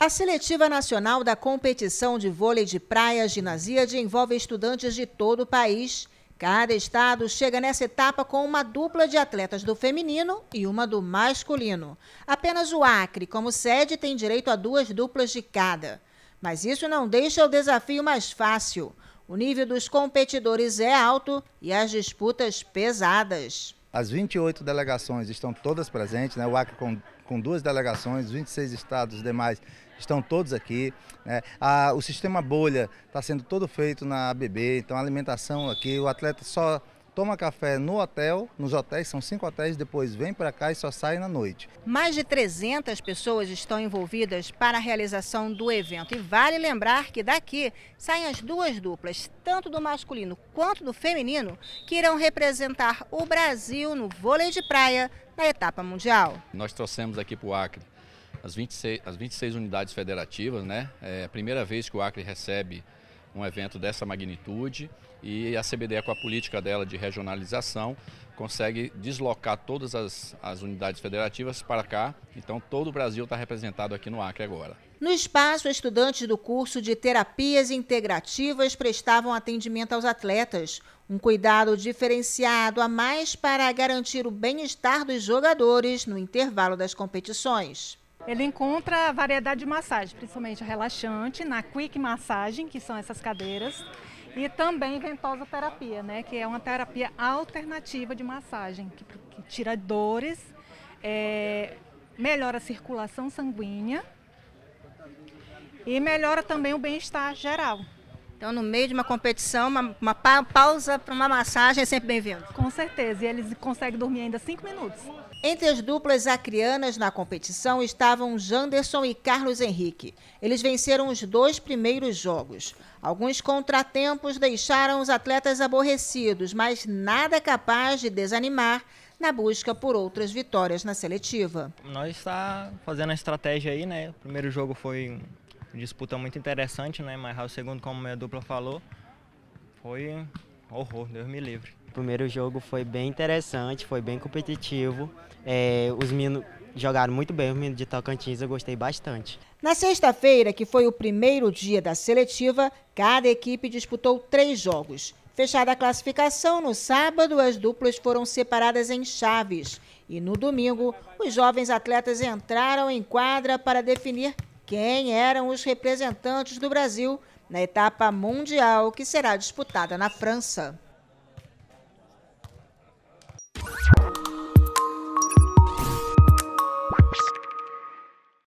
A seletiva nacional da competição de vôlei de praia ginásia envolve estudantes de todo o país. Cada estado chega nessa etapa com uma dupla de atletas do feminino e uma do masculino. Apenas o Acre, como sede, tem direito a duas duplas de cada. Mas isso não deixa o desafio mais fácil. O nível dos competidores é alto e as disputas pesadas. As 28 delegações estão todas presentes, né? o Acre com com duas delegações, 26 estados demais estão todos aqui. Né? A, o sistema bolha está sendo todo feito na ABB, então a alimentação aqui, o atleta só toma café no hotel, nos hotéis, são cinco hotéis, depois vem para cá e só sai na noite. Mais de 300 pessoas estão envolvidas para a realização do evento. E vale lembrar que daqui saem as duas duplas, tanto do masculino quanto do feminino, que irão representar o Brasil no vôlei de praia na etapa mundial. Nós trouxemos aqui para o Acre as 26, as 26 unidades federativas, né? É a primeira vez que o Acre recebe um evento dessa magnitude e a CBDE, com a política dela de regionalização, consegue deslocar todas as, as unidades federativas para cá. Então, todo o Brasil está representado aqui no Acre agora. No espaço, estudantes do curso de terapias integrativas prestavam atendimento aos atletas. Um cuidado diferenciado a mais para garantir o bem-estar dos jogadores no intervalo das competições. Ele encontra variedade de massagem, principalmente relaxante, na quick massagem, que são essas cadeiras, e também ventosa terapia, né, que é uma terapia alternativa de massagem, que, que tira dores, é, melhora a circulação sanguínea e melhora também o bem-estar geral. Então, no meio de uma competição, uma, uma pausa para uma massagem é sempre bem-vindo. Com certeza, e eles conseguem dormir ainda cinco minutos. Entre as duplas acrianas na competição estavam Janderson e Carlos Henrique. Eles venceram os dois primeiros jogos. Alguns contratempos deixaram os atletas aborrecidos, mas nada capaz de desanimar na busca por outras vitórias na seletiva. Nós está fazendo a estratégia aí, né? O primeiro jogo foi disputa muito interessante, né? Mas o segundo, como minha dupla falou, foi horror, Deus me livre. O primeiro jogo foi bem interessante, foi bem competitivo. É, os meninos jogaram muito bem, os meninos de Tocantins, eu gostei bastante. Na sexta-feira, que foi o primeiro dia da seletiva, cada equipe disputou três jogos. Fechada a classificação, no sábado as duplas foram separadas em chaves. E no domingo, os jovens atletas entraram em quadra para definir quem eram os representantes do Brasil na etapa mundial que será disputada na França.